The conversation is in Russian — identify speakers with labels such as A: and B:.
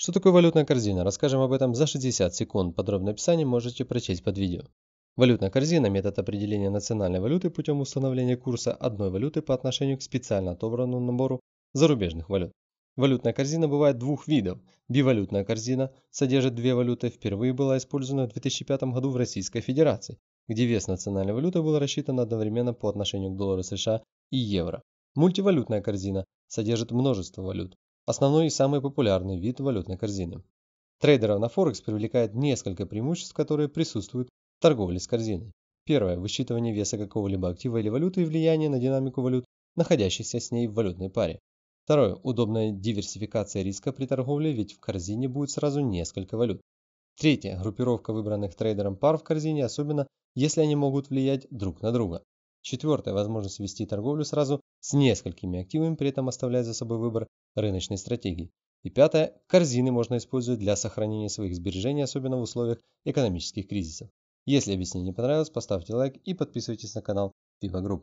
A: Что такое валютная корзина? Расскажем об этом за 60 секунд. Подробное описание можете прочесть под видео. Валютная корзина – метод определения национальной валюты путем установления курса одной валюты по отношению к специально отобранному набору зарубежных валют. Валютная корзина бывает двух видов. Бивалютная корзина содержит две валюты, впервые была использована в 2005 году в Российской Федерации, где вес национальной валюты был рассчитан одновременно по отношению к доллару США и евро. Мультивалютная корзина содержит множество валют основной и самый популярный вид валютной корзины. Трейдеров на Форекс привлекает несколько преимуществ, которые присутствуют в торговле с корзиной. Первое – высчитывание веса какого-либо актива или валюты и влияние на динамику валют, находящихся с ней в валютной паре. Второе – удобная диверсификация риска при торговле, ведь в корзине будет сразу несколько валют. Третье – группировка выбранных трейдером пар в корзине, особенно если они могут влиять друг на друга. Четвертое – возможность вести торговлю сразу с несколькими активами, при этом оставляя за собой выбор рыночной стратегии. И пятое – корзины можно использовать для сохранения своих сбережений, особенно в условиях экономических кризисов. Если объяснение понравилось, поставьте лайк и подписывайтесь на канал FIBA Group.